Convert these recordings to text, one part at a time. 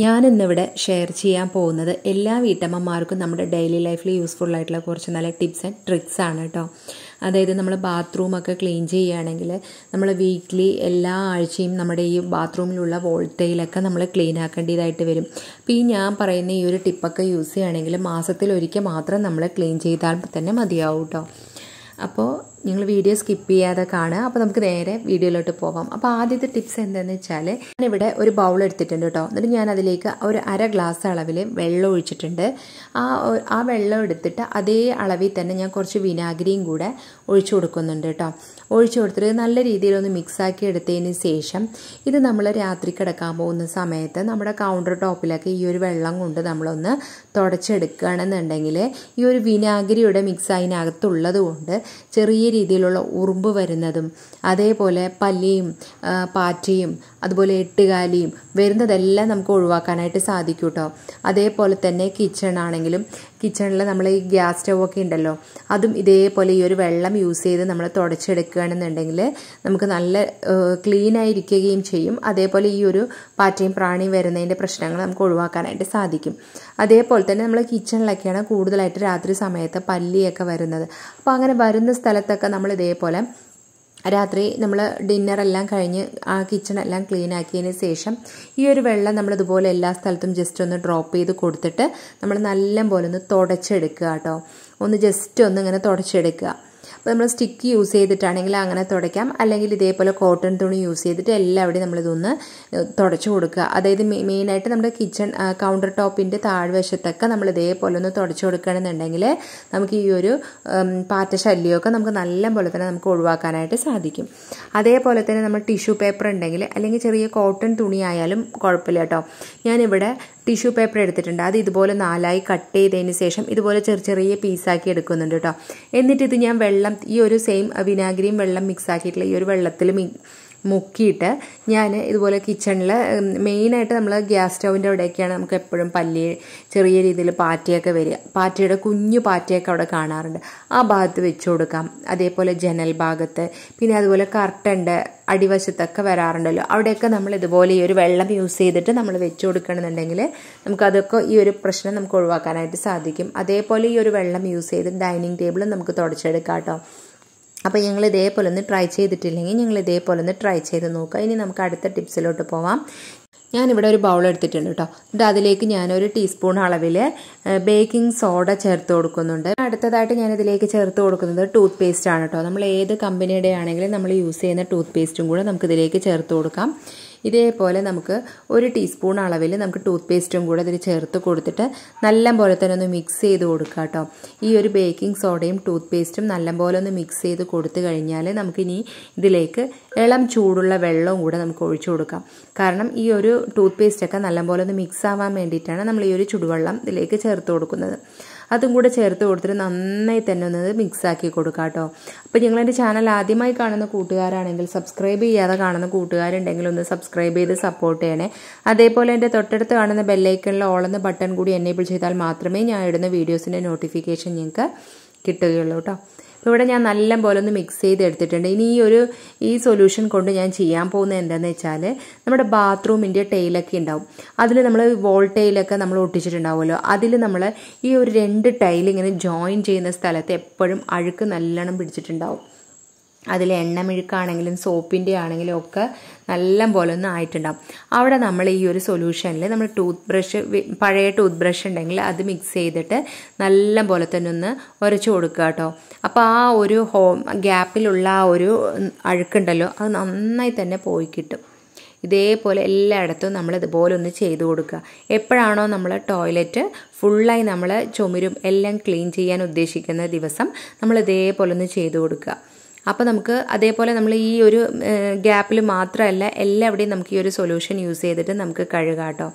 ഞാനിന്നിവിടെ ഷെയർ ചെയ്യാൻ പോകുന്നത് എല്ലാ വീട്ടമ്മമാർക്കും നമ്മുടെ ഡെയിലി ലൈഫിൽ യൂസ്ഫുൾ ആയിട്ടുള്ള കുറച്ച് നല്ല ടിപ്സ് ആൻഡ് ട്രിക്സ് ആണ് കേട്ടോ അതായത് നമ്മൾ ബാത്റൂമൊക്കെ ക്ലീൻ ചെയ്യുകയാണെങ്കിൽ നമ്മൾ വീക്ക്ലി എല്ലാ ആഴ്ചയും നമ്മുടെ ഈ ബാത്റൂമിലുള്ള വോൾട്ടേലൊക്കെ നമ്മൾ ക്ലീൻ ആക്കേണ്ടതായിട്ട് വരും അപ്പോൾ ഈ ഞാൻ പറയുന്ന ഈ ഒരു ടിപ്പൊക്കെ യൂസ് ചെയ്യുകയാണെങ്കിൽ മാസത്തിൽ മാത്രം നമ്മൾ ക്ലീൻ ചെയ്താൽ തന്നെ മതിയാവും കേട്ടോ അപ്പോൾ നിങ്ങൾ വീഡിയോ സ്കിപ്പ് ചെയ്യാതെ കാണുക അപ്പോൾ നമുക്ക് നേരെ വീഡിയോയിലോട്ട് പോകാം അപ്പോൾ ആദ്യത്തെ ടിപ്സ് എന്താണെന്ന് വെച്ചാൽ ഞാനിവിടെ ഒരു ബൗൾ എടുത്തിട്ടുണ്ട് കേട്ടോ എന്നിട്ട് ഞാൻ അതിലേക്ക് ഒരു അര ഗ്ലാസ് അളവിൽ വെള്ളം ഒഴിച്ചിട്ടുണ്ട് ആ ആ വെള്ളം എടുത്തിട്ട് അതേ അളവിൽ തന്നെ ഞാൻ കുറച്ച് വിനാഗിരിയും കൂടെ ഒഴിച്ചു കൊടുക്കുന്നുണ്ട് കേട്ടോ ഒഴിച്ചു കൊടുത്തിട്ട് നല്ല രീതിയിലൊന്ന് മിക്സാക്കി എടുത്തതിന് ശേഷം ഇത് നമ്മൾ രാത്രി കിടക്കാൻ പോകുന്ന സമയത്ത് നമ്മുടെ കൗണ്ടർ ടോപ്പിലൊക്കെ ഈ ഒരു വെള്ളം കൊണ്ട് നമ്മളൊന്ന് തുടച്ചെടുക്കുകയാണെന്നുണ്ടെങ്കിൽ ഈ ഒരു വിനാഗിരിയുടെ മിക്സ് അതിനകത്തുള്ളത് കൊണ്ട് ചെറിയ രീതിയിലുള്ള ഉറുമ്പ് വരുന്നതും അതേപോലെ പല്ലിയും പാറ്റയും അതുപോലെ എട്ടുകാലിയും വരുന്നതെല്ലാം നമുക്ക് ഒഴിവാക്കാനായിട്ട് സാധിക്കും കേട്ടോ അതേപോലെ തന്നെ കിച്ചൺ ആണെങ്കിലും കിച്ചണിൽ നമ്മൾ ഈ ഗ്യാസ് സ്റ്റവ് ഒക്കെ ഉണ്ടല്ലോ അതും ഇതേപോലെ ഈ ഒരു വെള്ളം യൂസ് ചെയ്ത് നമ്മൾ തുടച്ചെടുക്കുകയാണെന്നുണ്ടെങ്കിൽ നമുക്ക് നല്ല ക്ലീൻ ആയിരിക്കുകയും ചെയ്യും അതേപോലെ ഈ ഒരു പാറ്റയും പ്രാണിയും വരുന്നതിൻ്റെ പ്രശ്നങ്ങൾ നമുക്ക് ഒഴിവാക്കാനായിട്ട് സാധിക്കും അതേപോലെ തന്നെ നമ്മൾ കിച്ചണിലൊക്കെയാണ് കൂടുതലായിട്ട് രാത്രി സമയത്ത് പല്ലിയൊക്കെ വരുന്നത് അപ്പോൾ അങ്ങനെ വരുന്ന സ്ഥലത്തൊക്കെ നമ്മൾ ഇതേപോലെ രാത്രി നമ്മൾ ഡിന്നറെല്ലാം കഴിഞ്ഞ് ആ കിച്ചണെല്ലാം ക്ലീൻ ആക്കിയതിന് ശേഷം ഈ ഒരു വെള്ളം നമ്മളിതുപോലെ എല്ലാ സ്ഥലത്തും ജസ്റ്റ് ഒന്ന് ഡ്രോപ്പ് ചെയ്ത് കൊടുത്തിട്ട് നമ്മൾ നല്ല പോലെ ഒന്ന് തുടച്ചെടുക്കുക കേട്ടോ ഒന്ന് ജസ്റ്റ് ഒന്ന് ഇങ്ങനെ തുടച്ചെടുക്കുക അപ്പോൾ നമ്മൾ സ്റ്റിക്ക് യൂസ് ചെയ്തിട്ടാണെങ്കിൽ അങ്ങനെ തുടയ്ക്കാം അല്ലെങ്കിൽ ഇതേപോലെ കോട്ടൺ തുണി യൂസ് ചെയ്തിട്ട് നമ്മൾ നമ്മളിതൊന്ന് തുടച്ചു കൊടുക്കുക അതായത് മെയിനായിട്ട് നമ്മുടെ കിച്ചൺ കൗണ്ടർ ടോപ്പിൻ്റെ താഴ്വശത്തൊക്കെ നമ്മൾ ഇതേപോലെ ഒന്ന് തുടച്ചു കൊടുക്കുകയാണെന്നുണ്ടെങ്കിൽ നമുക്ക് ഈ ഒരു പാറ്റ ശല്യമൊക്കെ നമുക്ക് നല്ല പോലെ തന്നെ നമുക്ക് ഒഴിവാക്കാനായിട്ട് സാധിക്കും അതേപോലെ തന്നെ നമ്മൾ ടിഷ്യൂ പേപ്പർ ഉണ്ടെങ്കിൽ അല്ലെങ്കിൽ ചെറിയ കോട്ടൺ തുണിയായാലും കുഴപ്പമില്ല കേട്ടോ ഞാനിവിടെ ടിഷ്യൂ പേപ്പർ എടുത്തിട്ടുണ്ട് അത് ഇതുപോലെ നാലായി കട്ട് ചെയ്തതിന് ശേഷം ഇതുപോലെ ചെറിയ ചെറിയ പീസാക്കി എടുക്കുന്നുണ്ട് കേട്ടോ എന്നിട്ട് ഇത് ഞാൻ വെള്ളം ഈ ഒരു സെയിം വിനാഗിരിയും വെള്ളം മിക്സ് ആക്കിയിട്ടുള്ള ഈ ഒരു വെള്ളത്തിൽ മുക്കിയിട്ട് ഞാൻ ഇതുപോലെ കിച്ചണിൽ മെയിനായിട്ട് നമ്മൾ ഗ്യാസ് സ്റ്റൗവിൻ്റെ അവിടെയൊക്കെയാണ് നമുക്ക് എപ്പോഴും പല്ലി ചെറിയ രീതിയിൽ പാറ്റയൊക്കെ വരിക പാറ്റയുടെ കുഞ്ഞു പാറ്റയൊക്കെ അവിടെ കാണാറുണ്ട് ആ ഭാഗത്ത് വെച്ചു കൊടുക്കാം അതേപോലെ ജനൽ ഭാഗത്ത് പിന്നെ അതുപോലെ കർട്ടൻ്റെ അടിവശത്തൊക്കെ വരാറുണ്ടല്ലോ അവിടെയൊക്കെ നമ്മൾ ഇതുപോലെ ഈ ഒരു വെള്ളം യൂസ് ചെയ്തിട്ട് നമ്മൾ വെച്ചു കൊടുക്കണമെന്നുണ്ടെങ്കിൽ നമുക്കതൊക്കെ ഈ ഒരു പ്രശ്നം നമുക്ക് ഒഴിവാക്കാനായിട്ട് സാധിക്കും അതേപോലെ ഈ ഒരു വെള്ളം യൂസ് ചെയ്ത് ഡൈനിങ് ടേബിളും നമുക്ക് തുടച്ചെടുക്കാം കേട്ടോ അപ്പോൾ ഞങ്ങൾ ഇതേപോലെ ഒന്ന് ട്രൈ ചെയ്തിട്ടില്ലെങ്കിൽ ഞങ്ങൾ ഇതേപോലെ ഒന്ന് ട്രൈ ചെയ്ത് നോക്കുക ഇനി നമുക്ക് അടുത്ത ടിപ്സിലോട്ട് പോവാം ഞാനിവിടെ ഒരു ബൗൾ എടുത്തിട്ടുണ്ട് കേട്ടോ എന്നിട്ട് അതിലേക്ക് ഞാനൊരു ടീസ്പൂൺ അളവിൽ ബേക്കിംഗ് സോഡ ചേർത്ത് കൊടുക്കുന്നുണ്ട് അടുത്തതായിട്ട് ഞാൻ ഇതിലേക്ക് ചേർത്ത് കൊടുക്കുന്നത് ടൂത്ത് പേസ്റ്റ് ആണ് കേട്ടോ നമ്മൾ ഏത് കമ്പനിയുടെ ആണെങ്കിലും നമ്മൾ യൂസ് ചെയ്യുന്ന ടൂത്ത് പേസ്റ്റും കൂടെ നമുക്ക് ഇതിലേക്ക് ചേർത്ത് കൊടുക്കാം ഇതേപോലെ നമുക്ക് ഒരു ടീസ്പൂൺ അളവിൽ നമുക്ക് ടൂത്ത് പേസ്റ്റും കൂടെ ഇതിൽ ചേർത്ത് കൊടുത്തിട്ട് നല്ല പോലെ തന്നെ ഒന്ന് മിക്സ് ചെയ്ത് കൊടുക്കുക കേട്ടോ ഈ ഒരു ബേക്കിംഗ് സോഡയും ടൂത്ത് പേസ്റ്റും നല്ല പോലെ ഒന്ന് മിക്സ് ചെയ്ത് കൊടുത്തു കഴിഞ്ഞാൽ നമുക്കിനി ഇതിലേക്ക് ഇളം ചൂടുള്ള വെള്ളവും കൂടെ നമുക്ക് ഒഴിച്ചു കൊടുക്കാം കാരണം ഈ ഒരു ടൂത്ത് പേസ്റ്റൊക്കെ നല്ലപോലെ ഒന്ന് മിക്സ് ആവാൻ വേണ്ടിയിട്ടാണ് നമ്മൾ ഈ ഒരു ചുടുവെള്ളം ഇതിലേക്ക് ചേർത്ത് കൊടുക്കുന്നത് അതും കൂടെ ചേർത്ത് കൊടുത്തിട്ട് നന്നായി തന്നെ ഒന്ന് മിക്സാക്കി കൊടുക്കുക കേട്ടോ അപ്പോൾ ഞങ്ങളെൻ്റെ ചാനൽ ആദ്യമായി കാണുന്ന കൂട്ടുകാരാണെങ്കിൽ സബ്സ്ക്രൈബ് ചെയ്യാതെ കാണുന്ന കൂട്ടുകാരുണ്ടെങ്കിൽ ഒന്ന് സബ്സ്ക്രൈബ് ചെയ്ത് സപ്പോർട്ട് ചെയ്യണേ അതേപോലെ എൻ്റെ തൊട്ടടുത്ത് കാണുന്ന ബെല്ലൈക്കണിൽ ഓളെന്ന് ബട്ടൺ കൂടി എനേബിൾ ചെയ്താൽ മാത്രമേ ഞാൻ ഇടുന്ന വീഡിയോസിൻ്റെ നോട്ടിഫിക്കേഷൻ നിങ്ങൾക്ക് കിട്ടുകയുള്ളൂ കേട്ടോ അപ്പോൾ ഇവിടെ ഞാൻ നല്ല പോലെ ഒന്ന് മിക്സ് ചെയ്ത് എടുത്തിട്ടുണ്ട് ഇനി ഈ ഒരു ഈ സൊല്യൂഷൻ കൊണ്ട് ഞാൻ ചെയ്യാൻ പോകുന്നത് എന്താണെന്ന് വെച്ചാൽ നമ്മുടെ ബാത്റൂമിൻ്റെ ടൈലൊക്കെ ഉണ്ടാവും അതിൽ നമ്മൾ വോൾ ടൈലൊക്കെ നമ്മൾ ഒട്ടിച്ചിട്ടുണ്ടാവുമല്ലോ അതിൽ നമ്മൾ ഈ ഒരു രണ്ട് ടൈൽ ഇങ്ങനെ ജോയിൻ ചെയ്യുന്ന സ്ഥലത്ത് എപ്പോഴും അഴുക്ക് നല്ലോണം പിടിച്ചിട്ടുണ്ടാവും അതിൽ എണ്ണമെഴുക്കാണെങ്കിലും സോപ്പിൻ്റെ ആണെങ്കിലും ഒക്കെ നല്ല പോലെ ഒന്ന് ആയിട്ടുണ്ടാവും അവിടെ നമ്മൾ ഈ ഒരു സൊല്യൂഷനിൽ നമ്മൾ ടൂത്ത് ബ്രഷ് പഴയ ടൂത്ത് ബ്രഷ് ഉണ്ടെങ്കിൽ അത് മിക്സ് ചെയ്തിട്ട് നല്ല പോലെ തന്നെ ഒന്ന് ഉരച്ചു കൊടുക്കുക കേട്ടോ അപ്പോൾ ആ ഒരു ഹോം ഗ്യാപ്പിലുള്ള ആ ഒരു അഴുക്കുണ്ടല്ലോ അത് നന്നായി തന്നെ പോയി കിട്ടും ഇതേപോലെ എല്ലായിടത്തും നമ്മൾ ഇതുപോലെ ഒന്ന് ചെയ്തു കൊടുക്കുക എപ്പോഴാണോ നമ്മൾ ടോയ്ലറ്റ് ഫുള്ളായി നമ്മൾ ചുമരും എല്ലാം ക്ലീൻ ചെയ്യാൻ ഉദ്ദേശിക്കുന്ന ദിവസം നമ്മൾ ഇതേപോലെ ഒന്ന് ചെയ്തു കൊടുക്കുക അപ്പോൾ നമുക്ക് അതേപോലെ നമ്മൾ ഈ ഒരു ഗ്യാപ്പിൽ മാത്രമല്ല എല്ലാവിടെയും നമുക്ക് ഈ ഒരു സൊല്യൂഷൻ യൂസ് ചെയ്തിട്ട് നമുക്ക് കഴുകാം കേട്ടോ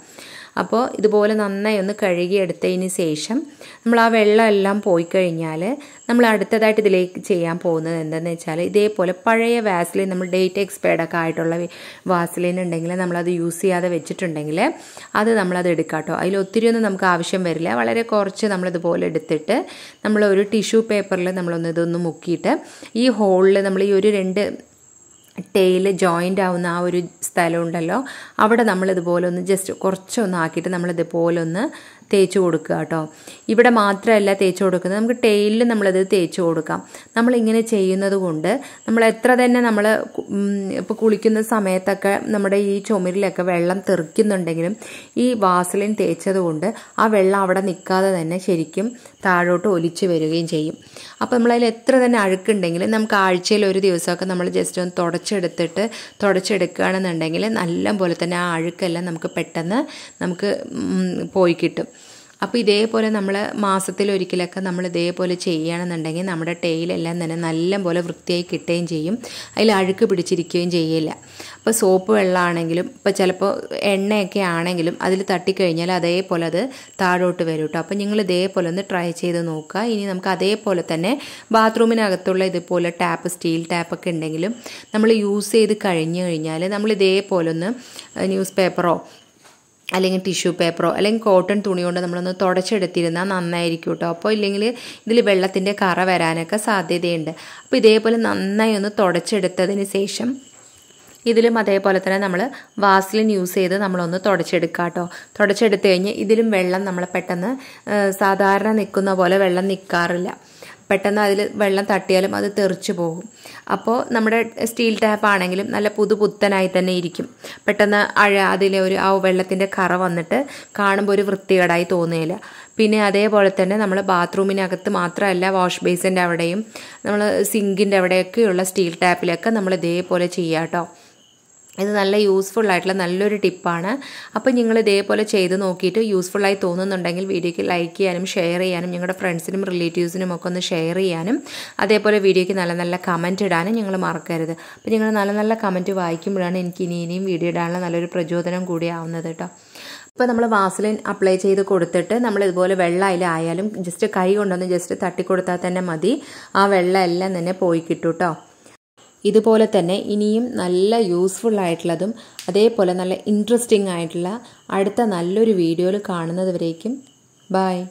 അപ്പോൾ ഇതുപോലെ നന്നായി ഒന്ന് കഴുകിയെടുത്തതിന് ശേഷം നമ്മൾ ആ വെള്ളമെല്ലാം പോയി കഴിഞ്ഞാൽ നമ്മൾ അടുത്തതായിട്ട് ഇതിലേക്ക് ചെയ്യാൻ പോകുന്നത് എന്താണെന്ന് വെച്ചാൽ ഇതേപോലെ പഴയ വാസിലിൻ നമ്മൾ ഡേറ്റ് എക്സ്പയർഡ് ഒക്കെ ആയിട്ടുള്ള വാസിലിൻ ഉണ്ടെങ്കിൽ നമ്മളത് യൂസ് ചെയ്യാതെ വെച്ചിട്ടുണ്ടെങ്കിൽ അത് നമ്മളത് എടുക്കാം കേട്ടോ അതിൽ ഒത്തിരിയൊന്നും നമുക്ക് ആവശ്യം വരില്ല വളരെ കുറച്ച് നമ്മളിതുപോലെ എടുത്തിട്ട് നമ്മൾ ഒരു ടിഷ്യൂ പേപ്പറിൽ നമ്മളൊന്ന് ഇതൊന്ന് മുക്കിയിട്ട് ഈ ഹോളിൽ നമ്മൾ ഈ ഒരു രണ്ട് ടെയിൽ ജോയിൻ്റ് ആവുന്ന ആ ഒരു സ്ഥലമുണ്ടല്ലോ അവിടെ നമ്മളിതുപോലെ ഒന്ന് ജസ്റ്റ് കുറച്ചൊന്ന് ആക്കിയിട്ട് നമ്മളിതുപോലെ ഒന്ന് തേച്ച് കൊടുക്കുക കേട്ടോ ഇവിടെ മാത്രമല്ല തേച്ച് കൊടുക്കുന്നത് നമുക്ക് ടെയിലിൽ നമ്മളത് തേച്ച് കൊടുക്കാം നമ്മളിങ്ങനെ ചെയ്യുന്നത് കൊണ്ട് നമ്മൾ എത്ര തന്നെ നമ്മൾ ഇപ്പോൾ കുളിക്കുന്ന സമയത്തൊക്കെ നമ്മുടെ ഈ ചുമരിലൊക്കെ വെള്ളം തെറിക്കുന്നുണ്ടെങ്കിലും ഈ വാസലിൻ തേച്ചത് കൊണ്ട് ആ വെള്ളം അവിടെ നിൽക്കാതെ തന്നെ ശരിക്കും താഴോട്ട് ഒലിച്ചു വരികയും ചെയ്യും അപ്പോൾ നമ്മളതിൽ എത്ര തന്നെ അഴുക്കുണ്ടെങ്കിലും നമുക്ക് ആഴ്ചയിൽ ഒരു ദിവസമൊക്കെ നമ്മൾ ജസ്റ്റ് ഒന്ന് തുടച്ചെടുത്തിട്ട് തുടച്ചെടുക്കുകയാണെന്നുണ്ടെങ്കിൽ നല്ല പോലെ തന്നെ ആ അഴുക്കെല്ലാം നമുക്ക് പെട്ടെന്ന് നമുക്ക് പോയി കിട്ടും അപ്പോൾ ഇതേപോലെ നമ്മൾ മാസത്തിൽ ഒരിക്കലൊക്കെ നമ്മൾ ഇതേപോലെ ചെയ്യുകയാണെന്നുണ്ടെങ്കിൽ നമ്മുടെ ടെയിലെല്ലാം തന്നെ നല്ലപോലെ വൃത്തിയായി കിട്ടുകയും ചെയ്യും അതിൽ അഴുക്ക് പിടിച്ചിരിക്കുകയും ചെയ്യില്ല അപ്പോൾ സോപ്പ് വെള്ളമാണെങ്കിലും ഇപ്പോൾ ചിലപ്പോൾ എണ്ണയൊക്കെ ആണെങ്കിലും അതിൽ തട്ടിക്കഴിഞ്ഞാൽ അതേപോലെ അത് താഴോട്ട് വരും കേട്ടോ അപ്പോൾ നിങ്ങൾ ഇതേപോലെ ഒന്ന് ട്രൈ ചെയ്ത് നോക്കുക ഇനി നമുക്ക് അതേപോലെ തന്നെ ബാത്റൂമിനകത്തുള്ള ഇതുപോലെ ടാപ്പ് സ്റ്റീൽ ടാപ്പൊക്കെ ഉണ്ടെങ്കിലും നമ്മൾ യൂസ് ചെയ്ത് കഴിഞ്ഞ് കഴിഞ്ഞാൽ നമ്മൾ ഇതേപോലെ ഒന്ന് ന്യൂസ് പേപ്പറോ അല്ലെങ്കിൽ ടിഷ്യൂ പേപ്പറോ അല്ലെങ്കിൽ കോട്ടൺ തുണി കൊണ്ട് നമ്മളൊന്ന് തുടച്ചെടുത്തിരുന്നാൽ നന്നായിരിക്കും കേട്ടോ അപ്പോൾ ഇല്ലെങ്കിൽ ഇതിൽ വെള്ളത്തിൻ്റെ കറ വരാനൊക്കെ സാധ്യതയുണ്ട് അപ്പോൾ ഇതേപോലെ നന്നായി ഒന്ന് തുടച്ചെടുത്തതിന് ശേഷം ഇതിലും അതേപോലെ തന്നെ നമ്മൾ വാസിലിൻ യൂസ് ചെയ്ത് നമ്മളൊന്ന് തുടച്ചെടുക്കുക കേട്ടോ തുടച്ചെടുത്ത് കഴിഞ്ഞ് ഇതിലും വെള്ളം നമ്മൾ പെട്ടെന്ന് സാധാരണ നിൽക്കുന്ന പോലെ വെള്ളം നിൽക്കാറില്ല പെട്ടെന്ന് അതിൽ വെള്ളം തട്ടിയാലും അത് തെറിച്ചു പോകും അപ്പോൾ നമ്മുടെ സ്റ്റീൽ ടാപ്പ് ആണെങ്കിലും നല്ല പുതു പുത്തനായി തന്നെ ഇരിക്കും പെട്ടെന്ന് അഴ അതിലെ ഒരു ആ വെള്ളത്തിൻ്റെ കറ വന്നിട്ട് കാണുമ്പോൾ ഒരു വൃത്തികേടായി തോന്നുകയില്ല പിന്നെ അതേപോലെ തന്നെ നമ്മൾ ബാത്റൂമിനകത്ത് മാത്രമല്ല വാഷ് ബേസിൻ്റെ അവിടെയും നമ്മൾ സിങ്കിൻ്റെ അവിടെയൊക്കെയുള്ള സ്റ്റീൽ ടാപ്പിലൊക്കെ നമ്മൾ ഇതേപോലെ ചെയ്യാം കേട്ടോ ഇത് നല്ല യൂസ്ഫുൾ ആയിട്ടുള്ള നല്ലൊരു ടിപ്പാണ് അപ്പോൾ നിങ്ങൾ ഇതേപോലെ ചെയ്ത് നോക്കിയിട്ട് യൂസ്ഫുള്ളായി തോന്നുന്നുണ്ടെങ്കിൽ വീഡിയോയ്ക്ക് ലൈക്ക് ചെയ്യാനും ഷെയർ ചെയ്യാനും നിങ്ങളുടെ ഫ്രണ്ട്സിനും റിലേറ്റീവ്സിനും ഒക്കെ ഒന്ന് ഷെയർ ചെയ്യാനും അതേപോലെ വീഡിയോയ്ക്ക് നല്ല നല്ല കമൻറ്റ് ഇടാനും നിങ്ങൾ മറക്കരുത് അപ്പോൾ നിങ്ങൾ നല്ല നല്ല കമൻറ്റ് വായിക്കുമ്പോഴാണ് എനിക്ക് ഇനി ഇനിയും വീഡിയോ ഇടാനുള്ള നല്ലൊരു പ്രചോദനം കൂടിയാവുന്നത് കേട്ടോ ഇപ്പോൾ നമ്മൾ വാസലിൻ അപ്ലൈ ചെയ്ത് കൊടുത്തിട്ട് നമ്മൾ ഇതുപോലെ വെള്ളം അതിലായാലും ജസ്റ്റ് കൈ കൊണ്ടൊന്ന് ജസ്റ്റ് തട്ടിക്കൊടുത്താൽ തന്നെ മതി ആ വെള്ളം എല്ലാം തന്നെ പോയി കിട്ടും കേട്ടോ ഇതുപോലെ തന്നെ ഇനിയും നല്ല യൂസ്ഫുൾ ആയിട്ടുള്ളതും അതേപോലെ നല്ല ഇൻട്രസ്റ്റിംഗ് ആയിട്ടുള്ള അടുത്ത നല്ലൊരു വീഡിയോയിൽ കാണുന്നതുവരേക്കും ബായ്